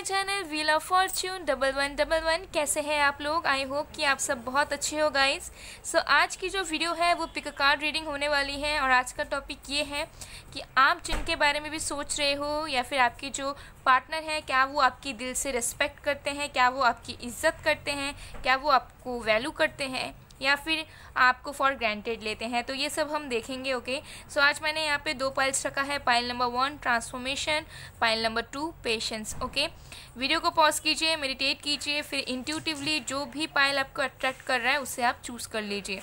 My channel wheel of fortune double one double one कैसे हैं आप लोग आई होप कि आप सब बहुत अच्छे हो गाइज सो so, आज की जो वीडियो है वो पिक कार्ड रीडिंग होने वाली है और आज का टॉपिक ये है कि आप जिनके बारे में भी सोच रहे हो या फिर आपके जो पार्टनर हैं क्या वो आपकी दिल से रिस्पेक्ट करते हैं क्या वो आपकी इज्जत करते हैं क्या वो आपको वैल्यू करते हैं या फिर आपको फॉर ग्रांटेड लेते हैं तो ये सब हम देखेंगे ओके सो आज मैंने यहाँ पे दो पाइल्स रखा है pile number one transformation pile number two patience okay video को पॉज कीजिए मेडिटेट कीजिए फिर इंट्यूटिवली जो भी पाइल आपको अट्रैक्ट कर रहा है उसे आप चूज़ कर लीजिए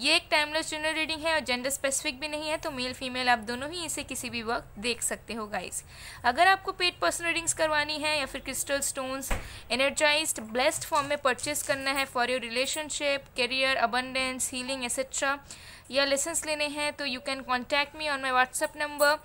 ये एक टाइमलेस जूनियर रीडिंग है और जेंडर स्पेसिफिक भी नहीं है तो मेल फीमेल आप दोनों ही इसे किसी भी वक्त देख सकते हो गाइस अगर आपको पेड पर्सनल रीडिंग्स करवानी है या फिर crystal stones energize blessed form में परचेज करना है for your relationship career abundance healing etcetera या लेसन्स लेने हैं तो you can contact me on my WhatsApp number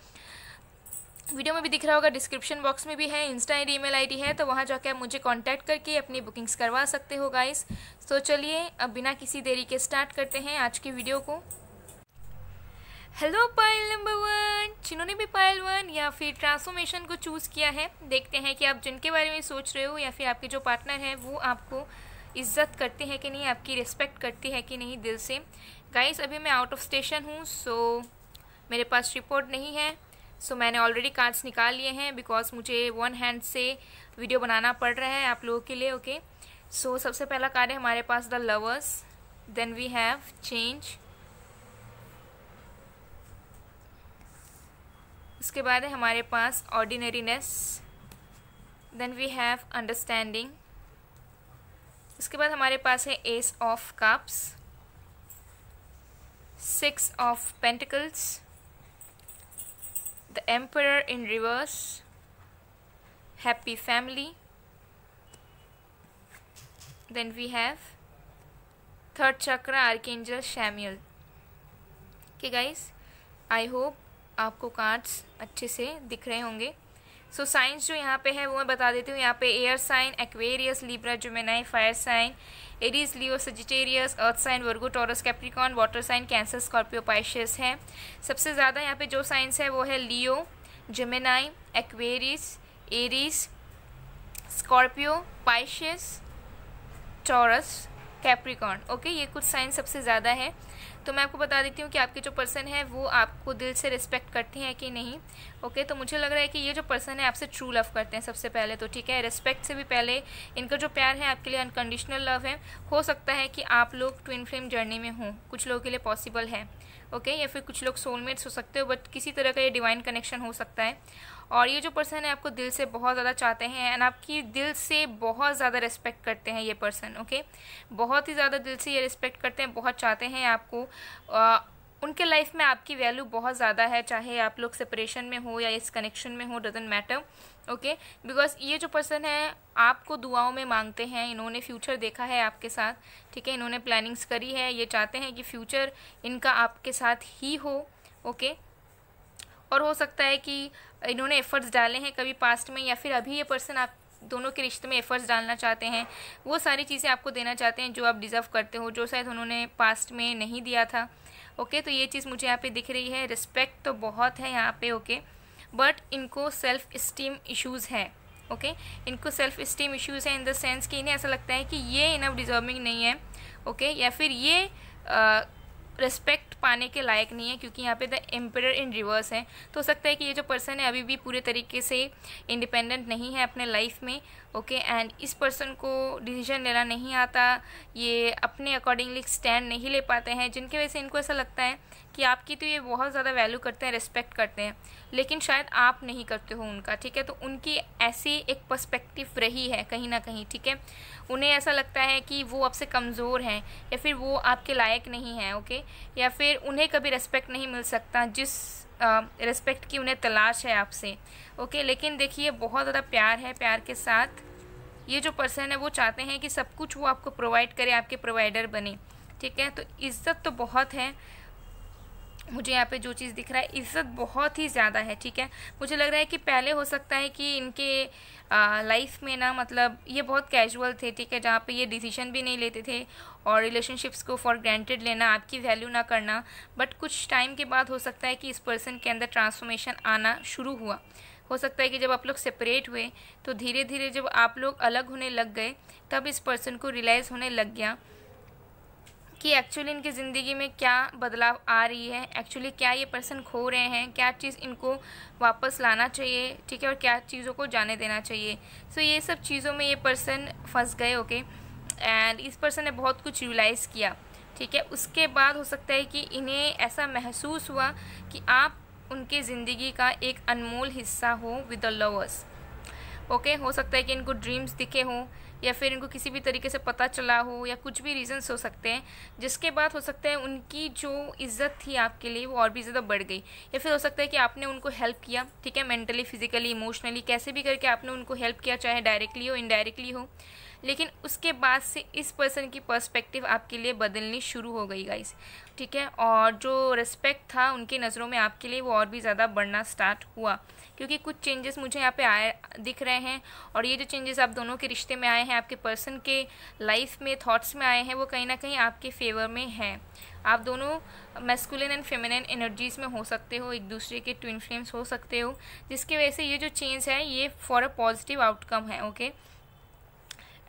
video में भी दिख रहा होगा डिस्क्रिप्शन बॉक्स में भी है इंस्टा एंड ईमेल आईडी है तो वहाँ जाके आप मुझे कांटेक्ट करके अपनी बुकिंग्स करवा सकते हो गाइस तो चलिए अब बिना किसी देरी के स्टार्ट करते हैं आज की वीडियो को हेलो पायल नंबर वन जिन्होंने भी पायल वन या फिर ट्रांसफॉर्मेशन को चूज़ किया है देखते हैं कि आप जिनके बारे में सोच रहे हो या फिर आपके जो पार्टनर हैं वो आपको इज्जत करते हैं कि नहीं आपकी रिस्पेक्ट करती है कि नहीं दिल से गाइस अभी मैं आउट ऑफ स्टेशन हूँ सो मेरे पास रिपोर्ट नहीं है सो so, मैंने ऑलरेडी कार्ड्स निकाल लिए हैं बिकॉज मुझे वन हैंड से वीडियो बनाना पड़ रहा है आप लोगों के लिए ओके okay? सो so, सबसे पहला कार्ड है हमारे पास the lovers then we have change उसके बाद है हमारे पास ordinariness then we have understanding उसके बाद हमारे पास है ace of cups six of pentacles the emperor in reverse happy family then we have third chakra archangel samuel okay guys i hope आपको कार्ड्स अच्छे से दिख रहे होंगे सो so, साइंस जो यहाँ पे है वो मैं बता देती हूँ यहाँ पे air sign Aquarius Libra Gemini fire sign Aries Leo Sagittarius earth sign Virgo Taurus Capricorn water sign Cancer Scorpio Pisces है सबसे ज़्यादा यहाँ पे जो साइंस है वो है Leo Gemini Aquarius Aries Scorpio Pisces Taurus Capricorn okay ये कुछ साइन सबसे ज़्यादा है तो मैं आपको बता देती हूँ कि आपके जो पर्सन है वो आपको दिल से रिस्पेक्ट करती हैं कि नहीं ओके तो मुझे लग रहा है कि ये जो पर्सन है आपसे ट्रू लव करते हैं सबसे पहले तो ठीक है रिस्पेक्ट से भी पहले इनका जो प्यार है आपके लिए अनकंडीशनल लव है हो सकता है कि आप लोग ट्विन फ्लेम जर्नी में हों कुछ लोगों के लिए पॉसिबल है ओके या फिर कुछ लोग सोलमेट्स हो सकते हो बट किसी तरह का ये डिवाइन कनेक्शन हो सकता है और ये जो पर्सन है आपको दिल से बहुत ज़्यादा चाहते हैं एंड आपकी दिल से बहुत ज़्यादा रिस्पेक्ट करते हैं ये पर्सन ओके बहुत ही ज़्यादा दिल से ये रिस्पेक्ट करते हैं बहुत चाहते हैं आपको आ, उनके लाइफ में आपकी वैल्यू बहुत ज़्यादा है चाहे आप लोग सेपरेशन में हो या इस कनेक्शन में हो डजेंट मैटर ओके बिकॉज ये जो पर्सन है आपको दुआओं में मांगते हैं इन्होंने फ्यूचर देखा है आपके साथ ठीक है इन्होंने प्लानिंग्स करी है ये चाहते हैं कि फ्यूचर इनका आपके साथ ही हो ओके okay? और हो सकता है कि इन्होंने एफ़र्ट्स डाले हैं कभी पास्ट में या फिर अभी ये पर्सन आप दोनों के रिश्ते में एफ़र्ट्स डालना चाहते हैं वो सारी चीज़ें आपको देना चाहते हैं जो आप डिज़र्व करते हो जो शायद उन्होंने पास्ट में नहीं दिया था ओके तो ये चीज़ मुझे यहाँ पे दिख रही है रिस्पेक्ट तो बहुत है यहाँ पे ओके बट इनको सेल्फ़ इस्टीम इशूज़ हैं ओके इनको सेल्फ़ इस्टीम इशूज़ हैं इन द सेंस कि इन्हें ऐसा लगता है कि ये इनफ डिज़र्विंग नहीं है ओके या फिर ये रिस्पेक्ट पाने के लायक नहीं है क्योंकि यहाँ पे द एम्पेयर इन रिवर्स है तो हो सकता है कि ये जो पर्सन है अभी भी पूरे तरीके से इंडिपेंडेंट नहीं है अपने लाइफ में ओके एंड इस पर्सन को डिसीजन लेना नहीं आता ये अपने अकॉर्डिंगली स्टैंड नहीं ले पाते हैं जिनकी वजह से इनको ऐसा लगता है कि आपकी तो ये बहुत ज़्यादा वैल्यू करते हैं रिस्पेक्ट करते हैं लेकिन शायद आप नहीं करते हो उनका ठीक है तो उनकी ऐसी एक पर्सपेक्टिव रही है कहीं ना कहीं ठीक है उन्हें ऐसा लगता है कि वो आपसे कमज़ोर हैं या फिर वो आपके लायक नहीं हैं ओके या फिर उन्हें कभी रेस्पेक्ट नहीं मिल सकता जिस रेस्पेक्ट की उन्हें तलाश है आपसे ओके लेकिन देखिए बहुत ज़्यादा प्यार है प्यार के साथ ये जो पर्सन है वो चाहते हैं कि सब कुछ वो आपको प्रोवाइड करे आपके प्रोवाइडर बने ठीक है तो इज्जत तो बहुत है मुझे यहाँ पे जो चीज़ दिख रहा है इज़्ज़त बहुत ही ज़्यादा है ठीक है मुझे लग रहा है कि पहले हो सकता है कि इनके लाइफ में ना मतलब ये बहुत कैजुअल थे ठीक है जहाँ पे ये डिसीजन भी नहीं लेते थे और रिलेशनशिप्स को फॉर ग्रांटेड लेना आपकी वैल्यू ना करना बट कुछ टाइम के बाद हो सकता है कि इस पर्सन के अंदर ट्रांसफॉर्मेशन आना शुरू हुआ हो सकता है कि जब आप लोग सेपरेट हुए तो धीरे धीरे जब आप लोग अलग होने लग गए तब इस पर्सन को रियलाइज़ होने लग गया कि एक्चुअली इनकी ज़िंदगी में क्या बदलाव आ रही है एक्चुअली क्या ये पर्सन खो रहे हैं क्या चीज़ इनको वापस लाना चाहिए ठीक है और क्या चीज़ों को जाने देना चाहिए सो so, ये सब चीज़ों में ये पर्सन फंस गए ओके एंड इस पर्सन ने बहुत कुछ रियलाइज़ किया ठीक है उसके बाद हो सकता है कि इन्हें ऐसा महसूस हुआ कि आप उनके ज़िंदगी का एक अनमोल हिस्सा हो विद द लवर्स ओके हो सकता है कि इनको ड्रीम्स दिखे हों या फिर इनको किसी भी तरीके से पता चला हो या कुछ भी रीजंस हो सकते हैं जिसके बाद हो सकता है उनकी जो इज़्ज़त थी आपके लिए वो और भी ज़्यादा बढ़ गई या फिर हो सकता है कि आपने उनको हेल्प किया ठीक है मेंटली फिजिकली इमोशनली कैसे भी करके आपने उनको हेल्प किया चाहे डायरेक्टली हो इनडायरेक्टली हो लेकिन उसके बाद से इस पर्सन की पर्सपेक्टिव आपके लिए बदलनी शुरू हो गई गाइस ठीक है और जो रिस्पेक्ट था उनकी नज़रों में आपके लिए वो और भी ज़्यादा बढ़ना स्टार्ट हुआ क्योंकि कुछ चेंजेस मुझे यहाँ पे आए दिख रहे हैं और ये जो चेंजेस आप दोनों के रिश्ते में आए हैं आपके पर्सन के लाइफ में थॉट्स में आए हैं वो कहीं ना कहीं आपके फेवर में हैं आप दोनों मेस्कुलिन एंड फेमिनिन एनर्जीज़ में हो सकते हो एक दूसरे के ट्विन फ्लेम्स हो सकते हो जिसकी वजह से ये जो चेंज है ये फॉर अ पॉजिटिव आउटकम है ओके okay?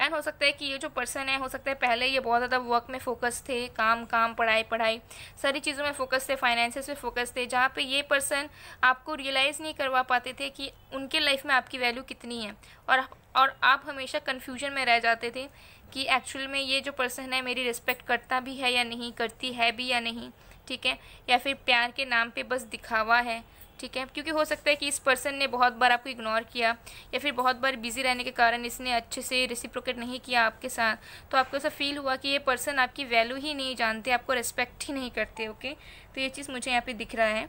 एंड हो सकता है कि ये जो पर्सन है हो सकता है पहले ये बहुत ज़्यादा वर्क में फोकस थे काम काम पढ़ाई पढ़ाई सारी चीज़ों में फ़ोकस थे फाइनेंसेस में फ़ोकस थे जहाँ पे ये पर्सन आपको रियलाइज़ नहीं करवा पाते थे कि उनके लाइफ में आपकी वैल्यू कितनी है और और आप हमेशा कन्फ्यूजन में रह जाते थे कि एक्चुअल में ये जो पर्सन है मेरी रिस्पेक्ट करता भी है या नहीं करती है भी या नहीं ठीक है या फिर प्यार के नाम पर बस दिखावा है ठीक है क्योंकि हो सकता है कि इस पर्सन ने बहुत बार आपको इग्नोर किया या फिर बहुत बार बिजी रहने के कारण इसने अच्छे से रेसिप्रोकेट नहीं किया आपके साथ तो आपको ऐसा फील हुआ कि ये पर्सन आपकी वैल्यू ही नहीं जानते आपको रेस्पेक्ट ही नहीं करते ओके तो ये चीज़ मुझे यहाँ पर दिख रहा है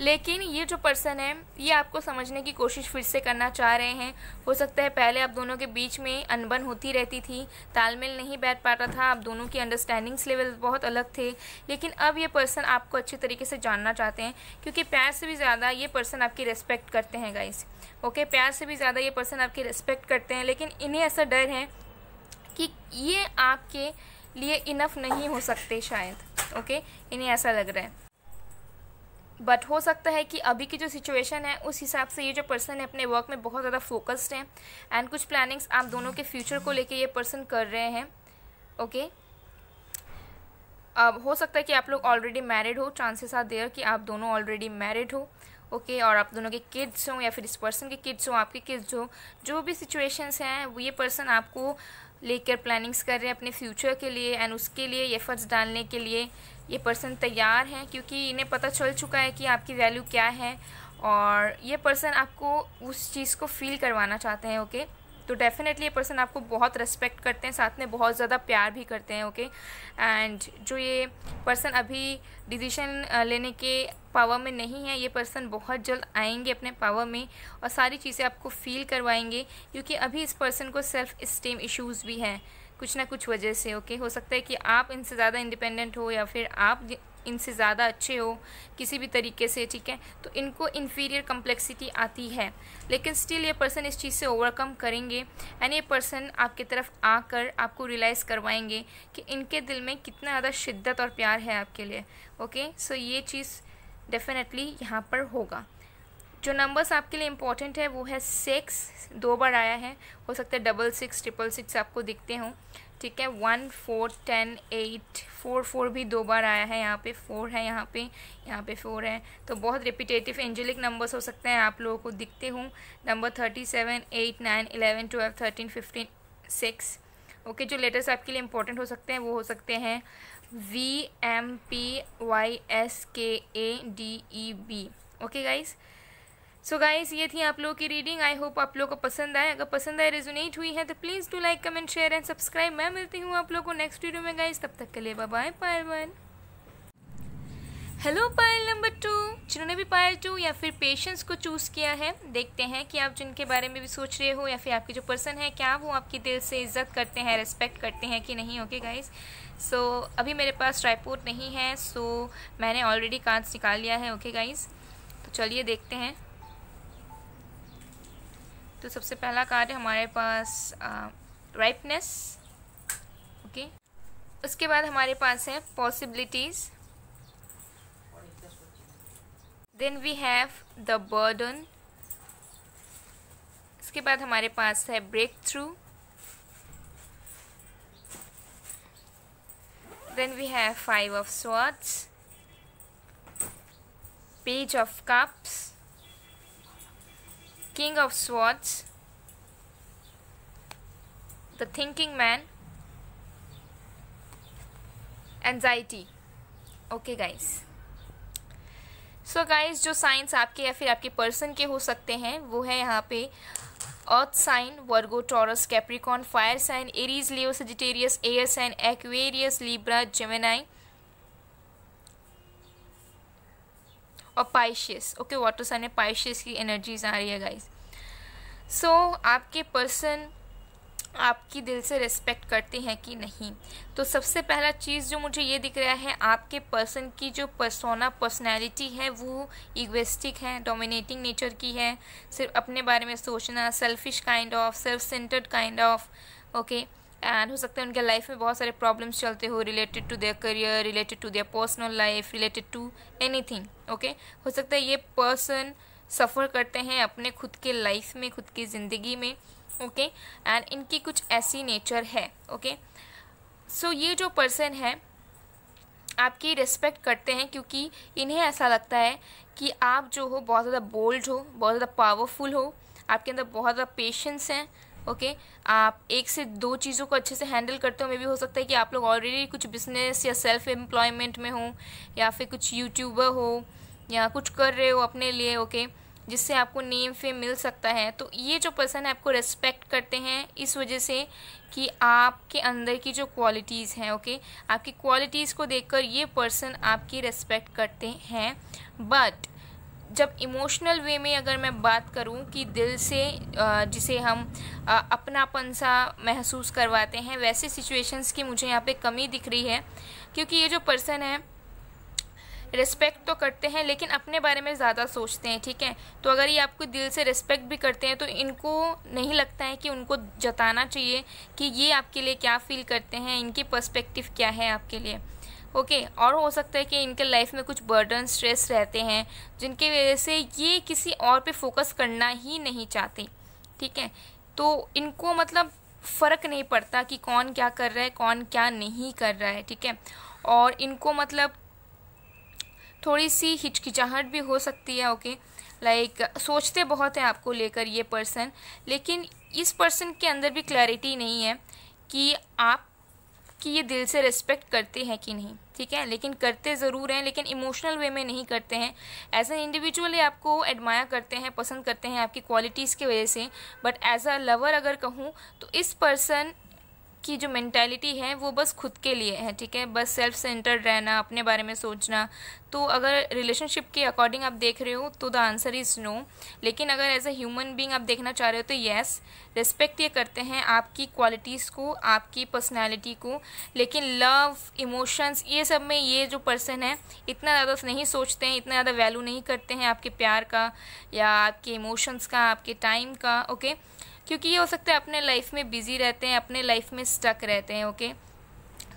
लेकिन ये जो पर्सन है ये आपको समझने की कोशिश फिर से करना चाह रहे हैं हो सकता है पहले आप दोनों के बीच में अनबन होती रहती थी तालमेल नहीं बैठ पाता था आप दोनों की अंडरस्टैंडिंग्स लेवल बहुत अलग थे लेकिन अब ये पर्सन आपको अच्छे तरीके से जानना चाहते हैं क्योंकि प्यार से भी ज़्यादा ये पर्सन आपकी रिस्पेक्ट करते हैं गाइस ओके प्यार से भी ज़्यादा ये पर्सन आपकी रिस्पेक्ट करते हैं लेकिन इन्हें ऐसा डर है कि ये आपके लिए इनफ नहीं हो सकते शायद ओके इन्हें ऐसा लग रहा है बट हो सकता है कि अभी की जो सिचुएशन है उस हिसाब से ये जो पर्सन है अपने वर्क में बहुत ज़्यादा फोकस्ड हैं एंड कुछ प्लानिंग्स आप दोनों के फ्यूचर को लेके ये पर्सन कर रहे हैं ओके अब हो सकता है कि आप लोग ऑलरेडी मैरिड हो चांसेस आर देयर कि आप दोनों ऑलरेडी मैरिड हो ओके okay, और आप दोनों के किड्स हों या फिर इस पर्सन के किड्स हों आपके किड्स हों जो भी सिचुएशंस हैं ये पर्सन आपको लेकर प्लानिंग्स कर रहे हैं अपने फ्यूचर के लिए एंड उसके लिए एफर्ट्स डालने के लिए ये पर्सन तैयार हैं क्योंकि इन्हें पता चल चुका है कि आपकी वैल्यू क्या है और ये पर्सन आपको उस चीज़ को फील करवाना चाहते हैं ओके okay? तो डेफिनेटली ये पर्सन आपको बहुत रेस्पेक्ट करते हैं साथ में बहुत ज़्यादा प्यार भी करते हैं ओके एंड जो ये पर्सन अभी डिसीजन लेने के पावर में नहीं है ये पर्सन बहुत जल्द आएंगे अपने पावर में और सारी चीज़ें आपको फील करवाएंगे क्योंकि अभी इस पर्सन को सेल्फ इस्टीम इश्यूज़ भी हैं कुछ ना कुछ वजह से ओके okay? हो सकता है कि आप इनसे ज़्यादा इंडिपेंडेंट हो या फिर आप इनसे ज़्यादा अच्छे हो किसी भी तरीके से ठीक है तो इनको इन्फीरियर कम्प्लेक्सिटी आती है लेकिन स्टिल ये पर्सन इस चीज़ से ओवरकम करेंगे एंड ये पर्सन आपकी तरफ आकर आपको रियलाइज़ करवाएंगे कि इनके दिल में कितना ज़्यादा शिद्दत और प्यार है आपके लिए ओके सो ये चीज़ डेफिनेटली यहाँ पर होगा जो नंबर्स आपके लिए इम्पॉर्टेंट है वो है सिक्स दो बार आया है हो सकता है डबल सिक्स ट्रिपल सिक्स आपको दिखते हों ठीक है one four ten eight four four भी दो बार आया है यहाँ पे फोर है यहाँ पे यहाँ पे फोर है तो बहुत रिपीटेटिव एंजेलिक नंबर्स हो सकते हैं आप लोगों को दिखते हूँ number thirty seven eight nine eleven twelve thirteen fifteen six okay जो लेटर्स आपके लिए इंपॉर्टेंट हो सकते हैं वो हो सकते हैं V M P Y S K A D E B okay guys so guys ये थी आप लोगों की रीडिंग आई होप आप लोगों को पसंद आए अगर पसंद आए रेजोनेट हुई है तो please do like comment share and subscribe मैं मिलती हूँ आप लोगों को नेक्स्ट वीडियो में गाइस तब तक के लिए bye one hello pile number two जिन्होंने भी पायल टू या फिर पेशेंस को चूज़ किया है देखते हैं कि आप जिनके बारे में भी सोच रहे हो या फिर आपके जो पर्सन है क्या वो आपकी दिल से इज्जत करते हैं रेस्पेक्ट करते हैं कि नहीं ओके गाइस सो अभी मेरे पास ट्राईपोर्ट नहीं है सो so, मैंने ऑलरेडी कार्ड्स निकाल लिया है ओके गाइज गाइस तो चलिए देखते हैं तो सबसे पहला कार्ड है हमारे पास राइपनेस ओके उसके बाद हमारे पास है possibilities then we have the burden उसके बाद हमारे पास है breakthrough then we have five of swords page of cups King of Swords, The Thinking Man, Anxiety. Okay guys so guys जो साइंस आपके या फिर आपके पर्सन के हो सकते हैं वो है यहाँ पे earth sign Virgo Taurus Capricorn fire sign Aries Leo Sagittarius air sign Aquarius Libra Gemini और पाइशियस ओके वाटर साइन में पाइशियस की एनर्जीज आ रही है गाइज सो so, आपके पर्सन आपकी दिल से रिस्पेक्ट करते हैं कि नहीं तो सबसे पहला चीज़ जो मुझे ये दिख रहा है आपके पर्सन की जो पर्सोना पर्सनैलिटी है वो इग्वेस्टिक है डोमिनेटिंग नेचर की है सिर्फ अपने बारे में सोचना selfish kind of self centered kind of okay and हो सकता है उनके लाइफ में बहुत सारे प्रॉब्लम्स चलते हो related to their career related to their personal life related to anything okay हो सकता है ये पर्सन सफ़र करते हैं अपने खुद के लाइफ में खुद की ज़िंदगी में ओके okay? एंड इनकी कुछ ऐसी नेचर है ओके okay? सो so, ये जो पर्सन है आपकी रिस्पेक्ट करते हैं क्योंकि इन्हें ऐसा लगता है कि आप जो हो बहुत ज़्यादा बोल्ड हो बहुत ज़्यादा पावरफुल हो आपके अंदर बहुत ज़्यादा पेशेंस हैं ओके okay? आप एक से दो चीज़ों को अच्छे से हैंडल करते हो मे भी हो सकता है कि आप लोग ऑलरेडी कुछ बिजनेस या सेल्फ एम्प्लॉयमेंट में हो या फिर कुछ यूट्यूबर हो या कुछ कर रहे हो अपने लिए ओके okay? जिससे आपको नेम फेम मिल सकता है तो ये जो पर्सन है आपको रेस्पेक्ट करते हैं इस वजह से कि आपके अंदर की जो क्वालिटीज़ हैं ओके आपकी क्वालिटीज़ को देखकर ये पर्सन आपकी रेस्पेक्ट करते हैं बट जब इमोशनल वे में अगर मैं बात करूं कि दिल से जिसे हम अपनापन सा महसूस करवाते हैं वैसे सिचुएशंस की मुझे यहाँ पे कमी दिख रही है क्योंकि ये जो पर्सन है रिस्पेक्ट तो करते हैं लेकिन अपने बारे में ज़्यादा सोचते हैं ठीक है तो अगर ये आपको दिल से रिस्पेक्ट भी करते हैं तो इनको नहीं लगता है कि उनको जताना चाहिए कि ये आपके लिए क्या फ़ील करते हैं इनकी पर्सपेक्टिव क्या है आपके लिए ओके okay, और हो सकता है कि इनके लाइफ में कुछ बर्डन स्ट्रेस रहते हैं जिनके वजह से ये किसी और पे फोकस करना ही नहीं चाहते ठीक है तो इनको मतलब फ़र्क नहीं पड़ता कि कौन क्या कर रहा है कौन क्या नहीं कर रहा है ठीक है और इनको मतलब थोड़ी सी हिचकिचाहट भी हो सकती है ओके लाइक सोचते बहुत हैं आपको लेकर ये पर्सन लेकिन इस पर्सन के अंदर भी क्लैरिटी नहीं है कि आप कि ये दिल से रिस्पेक्ट करते हैं कि नहीं ठीक है लेकिन करते ज़रूर हैं लेकिन इमोशनल वे में नहीं करते हैं एज एन इंडिविजुअल आपको एडमायर करते हैं पसंद करते हैं आपकी क्वालिटीज़ की वजह से बट एज अ लवर अगर कहूँ तो इस पर्सन की जो मैंटेलिटी है वो बस खुद के लिए है ठीक है बस सेल्फ सेंटर्ड रहना अपने बारे में सोचना तो अगर रिलेशनशिप के अकॉर्डिंग आप देख रहे हो तो द आंसर इज़ नो लेकिन अगर एज अ ह्यूमन बींग आप देखना चाह रहे हो तो येस रिस्पेक्ट ये करते हैं आपकी क्वालिटीज़ को आपकी पर्सनैलिटी को लेकिन लव इमोशंस ये सब में ये जो पर्सन है इतना ज़्यादा नहीं सोचते हैं इतना ज़्यादा वैल्यू नहीं करते हैं आपके प्यार का या आपके इमोशंस का आपके टाइम का ओके okay? क्योंकि ये हो सकता है अपने लाइफ में बिजी रहते हैं अपने लाइफ में स्टक रहते हैं ओके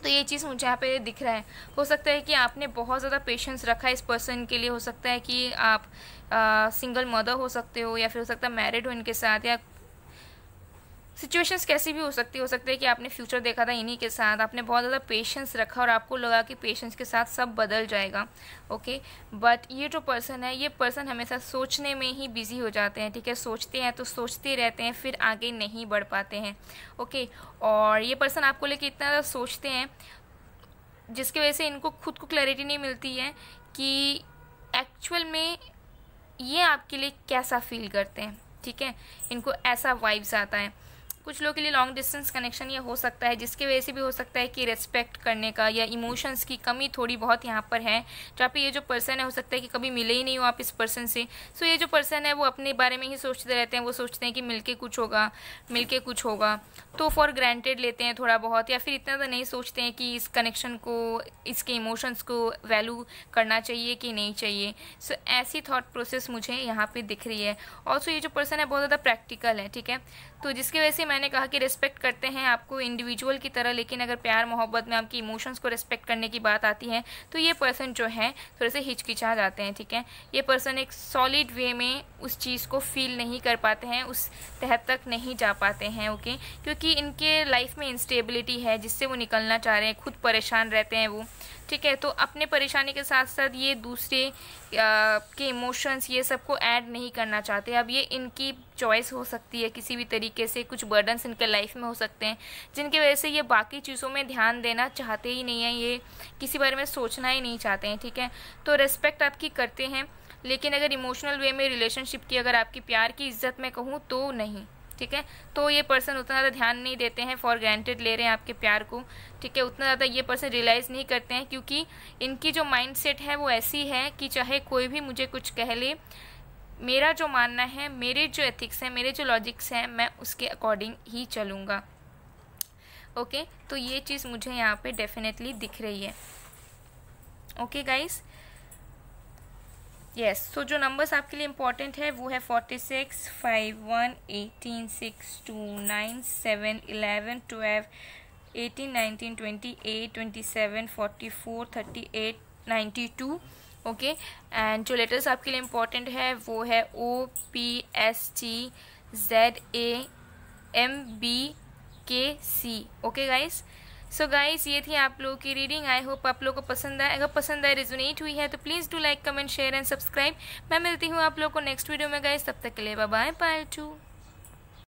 तो ये चीज़ मुझे यहाँ पे दिख रहा है हो सकता है कि आपने बहुत ज़्यादा पेशेंस रखा है इस पर्सन के लिए हो सकता है कि आप आ, सिंगल मदर हो सकते हो या फिर हो सकता है मैरिड हो इनके साथ या सिचुएशंस कैसी भी हो सकती हो सकती है कि आपने फ्यूचर देखा था इन्हीं के साथ आपने बहुत ज़्यादा पेशेंस रखा और आपको लगा कि पेशेंस के साथ सब बदल जाएगा ओके बट ये जो पर्सन है ये पर्सन हमेशा सोचने में ही बिजी हो जाते हैं ठीक है सोचते हैं तो सोचते रहते हैं फिर आगे नहीं बढ़ पाते हैं ओके और ये पर्सन आपको लेके इतना ज़्यादा सोचते हैं जिसकी वजह से इनको खुद को क्लैरिटी नहीं मिलती है कि एक्चुअल में ये आपके लिए कैसा फील करते हैं ठीक है इनको ऐसा वाइब्स आता है कुछ लोगों के लिए लॉन्ग डिस्टेंस कनेक्शन ये हो सकता है जिसकी वजह से भी हो सकता है कि रेस्पेक्ट करने का या इमोशंस की कमी थोड़ी बहुत यहाँ पर है जहाँ पे ये जो पर्सन है हो सकता है कि कभी मिले ही नहीं हो आप इस पर्सन से सो ये जो पर्सन है वो अपने बारे में ही सोचते रहते हैं वो सोचते हैं कि मिलके कुछ होगा मिलके कुछ होगा तो फॉर ग्रांटेड लेते हैं थोड़ा बहुत या फिर इतना तो नहीं सोचते हैं कि इस कनेक्शन को इसके इमोशंस को वैल्यू करना चाहिए कि नहीं चाहिए सो ऐसी थाट प्रोसेस मुझे यहाँ पे दिख रही है ऑल्सो ये जो पर्सन है बहुत ज़्यादा प्रैक्टिकल है ठीक है तो जिसकी वजह से मैंने कहा कि रिस्पेक्ट करते हैं आपको इंडिविजुअल की तरह लेकिन अगर प्यार मोहब्बत में आपकी इमोशंस को रिस्पेक्ट करने की बात आती है तो ये पर्सन जो है थोड़े से हिचकिचा जाते हैं ठीक है ये पर्सन एक सॉलिड वे में उस चीज़ को फील नहीं कर पाते हैं उस तहत तक नहीं जा पाते हैं ओके क्योंकि इनके लाइफ में इंस्टेबिलिटी है जिससे वो निकलना चाह रहे हैं खुद परेशान रहते हैं वो ठीक है तो अपने परेशानी के साथ साथ ये दूसरे के इमोशंस ये सबको ऐड नहीं करना चाहते अब ये इनकी चॉइस हो सकती है किसी भी तरीके से कुछ बर्डन्स इनके लाइफ में हो सकते हैं जिनकी वजह से ये बाकी चीज़ों में ध्यान देना चाहते ही नहीं हैं ये किसी बारे में सोचना ही नहीं चाहते हैं ठीक है तो रेस्पेक्ट आपकी करते हैं लेकिन अगर इमोशनल वे में रिलेशनशिप की अगर आपकी प्यार की इज्जत में कहूँ तो नहीं ठीक है तो ये पर्सन उतना ज़्यादा ध्यान नहीं देते हैं फॉर ग्रांटेड ले रहे हैं आपके प्यार को ठीक है उतना ज़्यादा ये पर्सन रियलाइज़ नहीं करते हैं क्योंकि इनकी जो माइंड सेट है वो ऐसी है कि चाहे कोई भी मुझे कुछ कह ले मेरा जो मानना है मेरे जो एथिक्स हैं मेरे जो लॉजिक्स हैं मैं उसके अकॉर्डिंग ही चलूँगा ओके okay? तो ये चीज़ मुझे यहाँ पे डेफिनेटली दिख रही है okay okay, guys yes so जो नंबर्स आपके लिए इम्पॉर्टेंट है वो है forty six five one eighteen six two nine seven eleven twelve eighteen nineteen twenty eight twenty seven forty four thirty eight ninety two okay and जो letters आपके लिए important है वो है O P S T Z A M B K C okay guys so so guys ये थी आप लोगों की रीडिंग आई होप आप लोगों को पसंद आए अगर पसंद आए रिजोनेट हुई है तो please do like comment share and subscribe मैं मिलती हूँ आप लोगों को नेक्स्ट वीडियो में गाइस तब तक के लिए बाय बाय टू